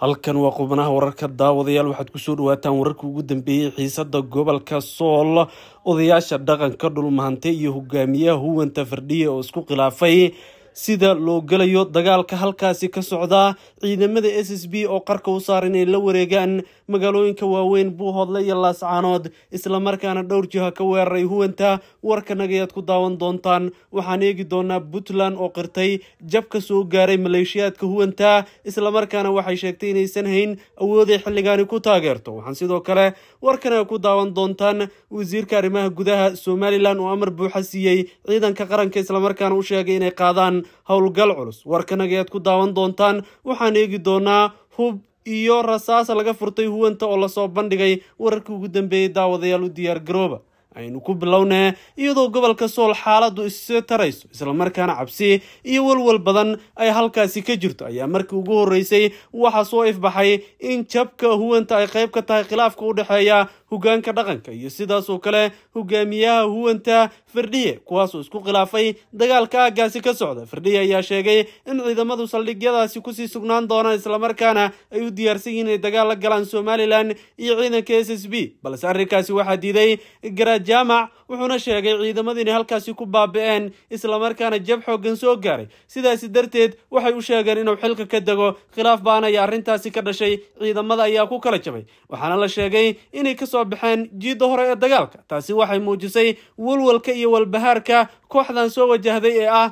halkan waa qubnaha wararka daawadayaal waxaad kusoo dhawaataan wararkii ugu dambeeyey xiisada gobolka sool odayaasha dhaqanka dhulmahante iyo hogaamiyaha huwanta fardhiya oo isku khilaafay sida loo gelayo dagaalka halkaasi ka socdaa ciidamada s s b oo qarka u saar inay la wareegaan magaalooyinka waaweyn buuhoodle iyo laascaanood islamarkaana dhowr jiha ka weeraray huwanta warka nagayaad ku daawan doontaan waxaan eegi doonaa puntland oo qirtay jabka soo gaaray maleeshiyaadka huwanta islamarkaana waxay sheegtay inaysan hayn awooday xilligaani ku taageerto waxaan sidoo kale warkana ku daawan doontaan wasiirka arrimaha gudaha somalilan oo amar buuxa siiyey ciidanka qaranka islamarkaana u sheegay inay qaadaan howlgal culus warkanagayaad ku daawan doontaan waxaan eegi doonaa hub iyo rasaas laga furtay huwanta oo lasoo bandhigay wararkii ugu dambeeyey daawadayaal u garooba aynu ku bilownee iyadoo gobolka sool xaaladdu isa tarayso islamarkaana cabsi iyo walwal badan ay halkaasi ka jirto ayaa markii ugu horreysay waxaa soo ifbaxay in jabka huwanta ay qayb ka tahay khilaafka u dhexeeya hoggaanka dhaqanka iyo sidaasoo kale hogaamiyaha huwanta firdhiye kuwaasoo isku khilaafay dagaalka aaggaasi ka socda firdhiye ayaa sheegay in ciidamadu saldhigyadaasi kusii sugnaan doonaan islamarkaana ay u diyaarsan yihin inay dagaal la galaan somalilan iyo ciidanka s s b balse arrinkaasi waxaa diiday jaamac wuxuuna sheegay ciidamadu inay halkaasi ku baabi'een islamarkaana jab xoogan soo gaaray sidaasi darteed waxay u sheegeen inuu xilka ka dego khilaaf baana ayaa arrintaasi ka dhashay ciidamada ayaa ku kala jabay waxaana la sheegay inay kasoo soo baxeen jiidda hore ee dagaalka taasi waxay muujisay walwalka iyo walbahaarka kooxdan soo wajahday ee ah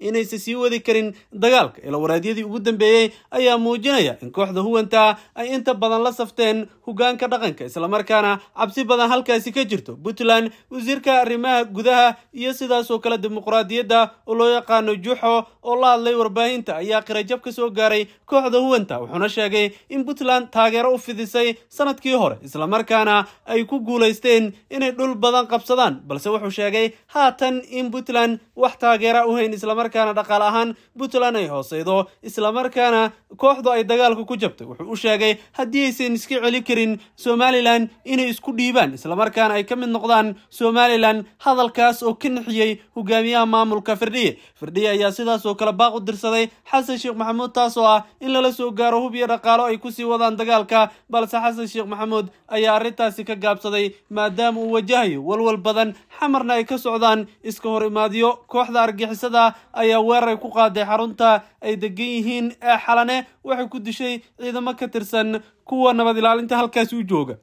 inaysan sii wadi karin dagaalka ilowaraedyadii ugu dambeeyey ayaa muujinaya in kooxda huwanta ay inta badan la safteen hogaanka dhaqanka islamarkaana cabsi badan halkaasi ka jirto puntland wasiirka arrimaha gudaha iyo sidaasoo kale dimuqraadiyadda oo loo yaqaano juxo oo la hadlay warbaahinta ayaa qirajab ka soo gaaray kooxda huwanta wuxuuna sheegay in puntland taageero u fidisay sanadkii hore islamarkaana ay ku guulaysteen inay dhul badan qabsadaan balse wuxuu sheegay haatan in puntland wax taageera u hayn islamar markaana dhaqaal ahaan puntland ay hooseydo islamarkaana kooxdu ay dagaalka ku jabtay wuxuu u sheegay haddii aysan iska celi karin somalilan inay isku dhiibaan islamarkaana ay ka mid noqdaan somalilan hadalkaas oo ka nixiyey hogaamiyaha maamulka firdhiye firdhiye ayaa sidaas oo kale baaq u dirsaday xasan sheekh maxamuud taas oo ah in lala soo gaaro hub iyo dhaqaalo ay kusii wadaan dagaalka balse xasan sheekh maxamuud ayaa arrintaasi ka gaabsaday maadaama uu wajahayo walwal badan xamarna ay ka socdaan iska hor imaadiyo kooxda argixisada ayaa weerar ay ku qaaday xarunta ay degan yihiin ee xalane waxay ku dishay ciidamo ka tirsan kuwa nabad ilaalinta halkaasi u jooga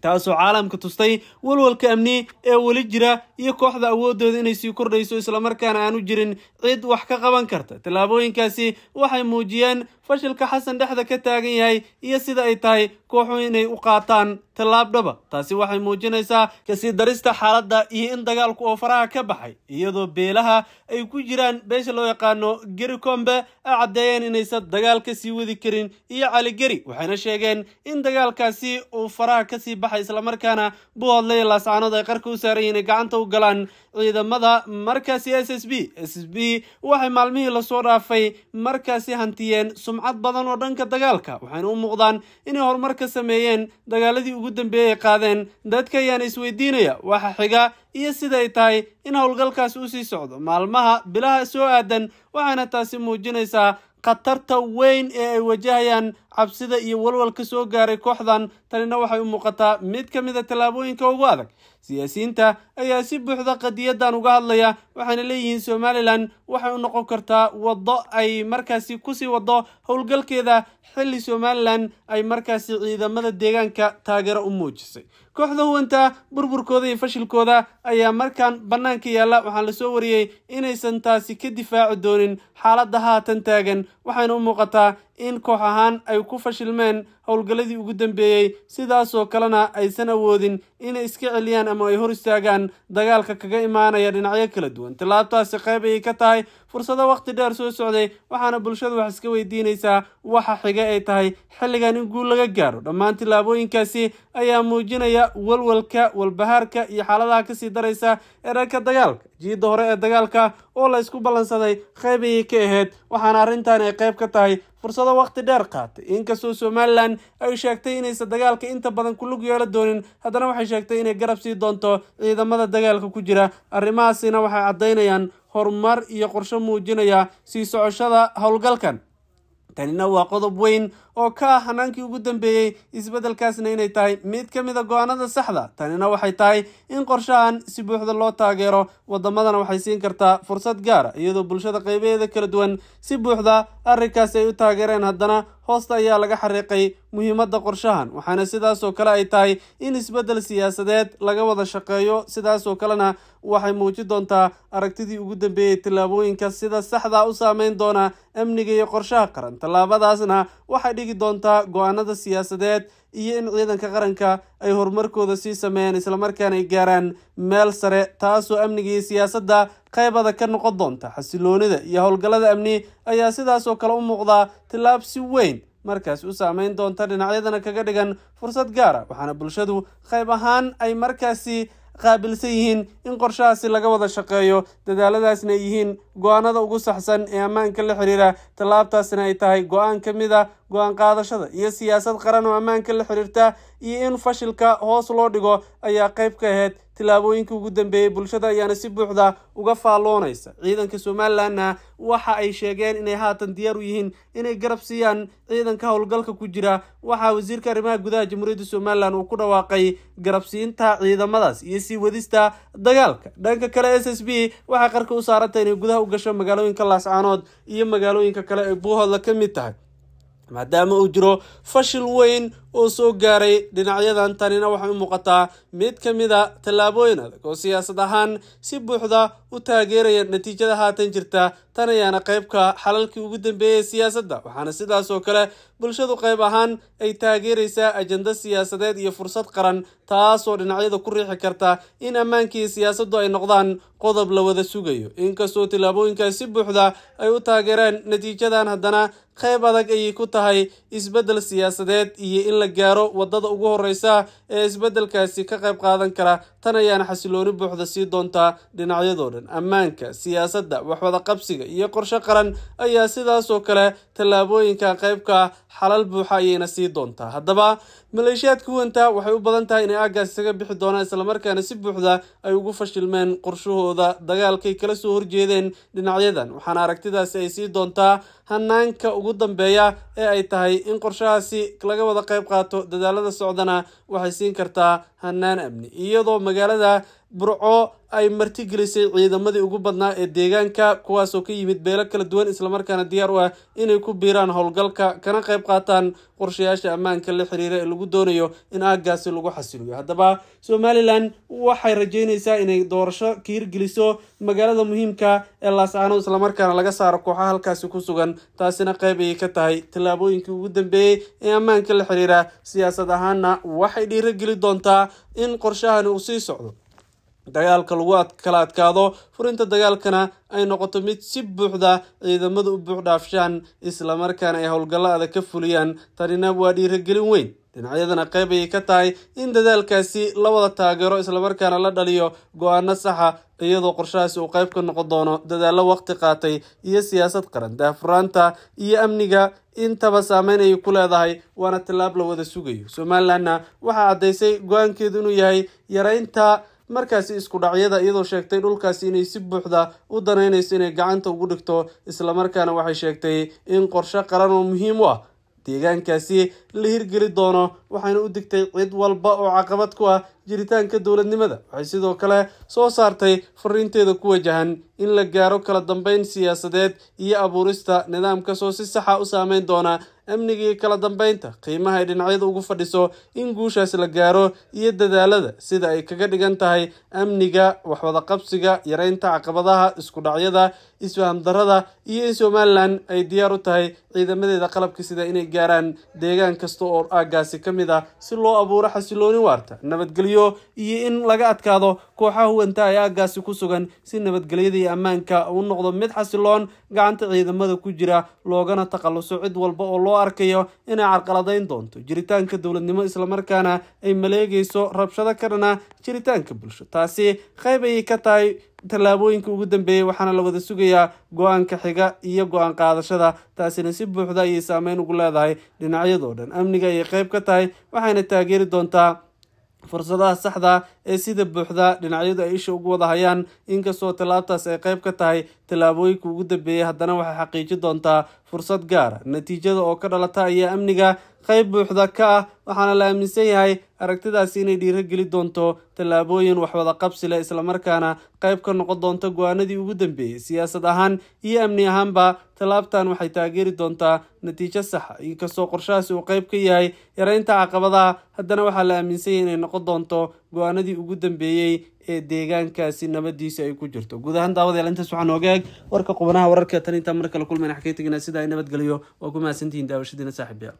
taasoo caalamka tustay walwalka amni ee weli jira iyo kooxda awooddooda inay sii kordhayso islamarkaana aanu jirin cid wax ka qaban karta tallaabooyinkaasi waxay muujiyeen fashilka xasan dhexda ka taagan yahay iyo sida ay tahay kooxu inay u qaataan tallaabdhaba taasi waxay muujinaysaa kasii darista xaaladda iyo in dagaalku oo faraha ka baxay iyadoo beelaha ay ku jiraan beesha loo yaqaano gericombe kombe ay caddeeyeen inaysan dagaal ka sii wadi karin iyo caligeri waxayna sheegeen in dagaalkaasi uu faraha ka sii baxay islamarkaana buhoodley laascaanood ay qarka u saaran yihin gacanta u galaan ciidamada markaasi s s b s s b waxay maalmihii lasoo dhaafay markaasi hantiyeen sumcad badan oo dhanka dagaalka waxayna u muuqdaan inay horumar ka sameeyeen dagaaladii ugu dambeeyey qaadeen dadka ayaana isweydiinaya waxa xiga iyo siday tahay in howlgalkaas uu sii socdo maalmaha bilaha soo aadan waxaana taasi muujinaysaa khatarta weyn ee ay wajahayaan cabsida iyo walwal ka soo gaaray kooxdan tanina waxay u muuqataa mid ka mid a tallaabooyinka ugu adag siyaasiyiinta ayaa si buuxda qadiyaddan uga hadlaya waxaana leeyihiin somalilan waxay u noqon kartaa waddo ay markaasi kusii waddo howlgalkeeda xilli somalilan ay markaasi ciidamada deegaanka taageero u muujisay kooxda huwanta burburkooda iyo fashilkooda ayaa markaan bannaanka yaalla waxaa lasoo wariyey inaysan taasi ka difaaci doonin xaaladda haatan taagan waxayna u muuqataa in koox ahaan ay ku fashilmeen howlgalladii ugu dambeeyey sidaasoo kalena aysan awoodin inay iska celiyaan ama ay hor istaagaan dagaalka kaga imaanaya dhinacyo kala duwan tilaabtaasi qayb ayay ka tahay fursado wakhti dheer soo socday waxaana bulshadu wax iska weydiinaysaa waxa xiga ay tahay xilligan in guul laga gaaro dhammaan tilaabooyinkaasi ayaa muujinaya walwalka walbahaarka iyo xaaladaha kasii daraysa ee dhanka dagaalka jiidda hore ee dagaalka oo la isku ballansaday qayb ayay ka ahayd waxaana arrintan ay qayb ka tahay fursado wakhti dheer qaatay inkastoo somalilan ay sheegtay inaysa dagaalka inta badan ku lug yeelo doonin haddana waxay sheegtay inay garab sii doonto ciidamada dagaalka ku jira arrimahaasina waxay caddaynayaan horumar iyo qorsho muujinaya sii socoshada howlgalkan tanina waa qodob weyn oo ka ah hanaankii ugu dambeeyey isbeddelkaasna inay tahay mid ka mid a go-aanada saxda tanina waxay tahay in qorshahan si buuxda loo taageero waddamadana waxay siin kartaa fursad gaara iyadoo bulshada qaybaheeda kala duwan si buuxda arrinkaasi ay u taageereen haddana hoosta ayaa laga xariiqay muhiimadda qorshahan waxaana sidaasoo kale ay tahay in isbeddel siyaasadeed laga wada shaqeeyo sidaasoo kalena waxay muujin doontaa aragtidii ugu dambeeyey tallaabooyinka sida saxdaa u saameyn doona amniga iyo qorshaha qaran tallaabadaasna waxay dhigi doontaa go-aanada siyaasadeed iyo in ciidanka qaranka ay horumarkooda sii sameeyaan islamarkaana ay gaaraan meel sare taasoo amniga iyo siyaasadda qaybada ka noqon doonta xasiloonida iyo howlgallada amni ayaa sidaas oo kale u muuqdaa tillaab si weyn markaas u saameyn doonta dhinacyadana kaga dhigan fursad gaara ah, waxaana bulshadu qayb ahaan ay markaasi qaabilsan yihiin in qorshahaasi laga wada shaqeeyo dadaaladaasna ay yihiin go-aanada ugu saxsan ee ammaanka la xiriira tallaabtaasna ay tahay go-aan ka mid a ah go-aan qaadashada iyo siyaasad qaran oo ammaanka la xiriirta iyo in fashilka hoos loo dhigo ayaa qayb ka ahayd tillaabooyinkii ugu dambeeyey bulshada ayaana si buuxda uga faalloonaysa ciidanka somalilanna waxa ay sheegeen inay haatan diyaar u yihiin inay garab siiyaan ciidanka howlgalka ku jira waxaa wasiirka arrimaha gudaha jamhuuriyadda somalilan uu ku dhawaaqay garabsiinta ciidamadaas iyo sii wadista dagaalka dhanka kale s s b waxay qarka u saarantay inay gudaha u gasho magaalooyinka laascaanood iyo magaalooyinka kale ee buuhoodla ka mid tahay maadaama uu jiro fashil weyn oo soo gaaray dhinacyadan tanina waxay u muuqataa mid ka mida tallaabooyin adag oo siyaasad ahaan si buuxda u taageeraya natiijada haatan jirta tan ayaana qaybka xalalkii ugu dambeeyay siyaasadda waxaana sidaas oo kale bulshadu qayb ahaan ay taageeraysaa ajenda siyaasadeed iyo fursad qaran taasoo dhinacyada ku riixi karta in ammaankii siyaasaddu ay noqdaan qodob la wada sugayo inkastoo tillaabooyinkaas si buuxda ay u taageereen natiijadan haddana qayb adag ayay ku tahay isbeddel siyaasadeed iyo in la gaaro waddada ugu horreysa ee isbeddelkaasi ka qayb qaadan kara tan ayaana xasilooni buuxda sii doontaa dhinacyadoo dhan ammaanka siyaasadda waxwada qabsiga iyo qorshe qaran ayaa sidaasoo kale tallaabooyinka qaybka xalal buuxa ayayna sii doontaa haddaba maleeshiyaadka huwanta waxay u badan tahay inay aagaas isaga bixi doonaan islamarkaana si buuxda ay ugu fashilmeen qorshahooda dagaalkay kala soo horjeedeen dhinacyadan waxaana aragtidaasi ay sii doontaa hanaanka ugu dambeeya ee ee ay tahay in qorshahaasi laga wada qayb qaato dadaalada socdana waxay siin kartaa hannaan amni iyadoo magaalada burco ay martigelisay ciidamadii ugu badnaa ee deegaanka kuwaasoo ka yimid beelo kala duwan islamarkaana diyaar u ah inay ku biiraan howlgalka kana qayb qaataan qorshayaasha ammaanka la xiriira ee lagu doonayo in aaggaasi lagu xasiliyo haddaba somalilan waxay rajaynaysaa inay doorasho ka hirgeliso magaalada muhiimka ee laascaanood islamarkaana laga saaro kooxaha halkaasi ku sugan taasina qayb ayay ka tahay tallaabooyinkii ugu dambeeyey ee ammaanka la xiriira siyaasad ahaanna waxay dhiirogeli doontaa in qorshahani uu sii socdo dagaalka lagu kala adkaado furinta dagaalkana ay noqoto mid si buuxda ciidamada u buuxdhaafshaan islamarkaana ay howlgallo adag ka fuliyaan tanina waa dhiiragelin weyn dhinacyadana qayb ayay ka tahay in dadaalkaasi la wada taageero islamarkaana la dhaliyo go-aano saxa iyadoo qorshahaasi uu qayb ka noqon doono dadaallo waqti qaatay iyo siyaasad qaran daafuraanta iyo amniga intaba saameyn ayay ku leedahay waana tallaab la wada sugayo somalilanna waxaa caddaysay go-aankeedu inuu yahay yaraynta markaasi isku dhacyada iyadoo sheegtay dhulkaasi inay si buuxda u danaynayso inay gacanta ugu dhigto islamarkaana waxay sheegtay in qorshe qaran oo muhiim u ah deegaankaasi la hirgeli doono waxayna u digtay cid walba oo caqabad ku ah jiritaanka dowladnimada waxay sidoo kale soo saartay fariinteeda ku wajahan in la gaaro kala dambeyn siyaasadeed iyo abuurista nidaam kasoo si saxa u saameyn doona amniga kala dambaynta qiimaha ay dhinacyada ugu fadhiso in guushaas la gaaro iyo dadaalada sida ay kaga dhigan tahay amniga waxwadaqabsiga yaraynta caqabadaha isku dhacyada isfaham darada iyo in somalilan ay diyaar u tahay ciidamadeeda qalabka sida inay gaaraan deegaan kasta oo aaggaasi ka mid a ah si loo abuuro xasilooni waarta nabadgelyo iyo in laga adkaado kooxaha huwanta ay aaggaasi ku sugan si nabadgelyada iyo ammaanka u noqdo mid xasiloon gacanta ciidamada ku jira loogana takhalluso cid walba oo loo arkayo inay carqaladayn doonto jiritaanka dowladnimo islamarkaana ay maleegayso rabshado ka jiritaanka bulsho taasi qayb ayay ka tahay tallaabooyinka ugu dambeeyey waxaana la wada sugayaa go-aanka xiga iyo go-aan qaadashada taasina si buuxda ayay saameyn ugu leedahay dhinacyadoo dhan amniga ayay qayb ka tahay waxayna taageeri doontaa fursadaha saxda ee sida buuxda dhinacyadu ay isha ugu wada wadahayaan inkastoo tallaabtaas ay qayb ka tahay tallaabooyinka ugu dambeeyey haddana waxay xaqiijin doontaa fursad gaara natiijada oo ka dhalata ayaa amniga qayb buuxda ka ah waxaana la aaminsan yahay aragtidaasi inay dhiirogeli doonto tallaabooyin waxwada qabsi leh islamarkaana qayb ka noqon doonta go-aanadii ugu dambeeyey siyaasad ahaan iyo amni ahaanba tallaabtan waxay taageeri doontaa natiijo saxa ah. inkastoo qorshahaasi uu qayb ka yahay yaraynta caqabadaha haddana waxaa la aaminsan yahay inay noqon doonto go-aanadii ugu dambeeyey ee deegaankaasi nabadiisa ay ku jirto guud ahaan daawad daawadeel intaas waxaa nooga eg warka qubanaha wararka tan intaa mar kale kulmayna xakeytagina sida ay nabadgeliyo waa ku mahadsantihiin daawashadiina saaxiibayaal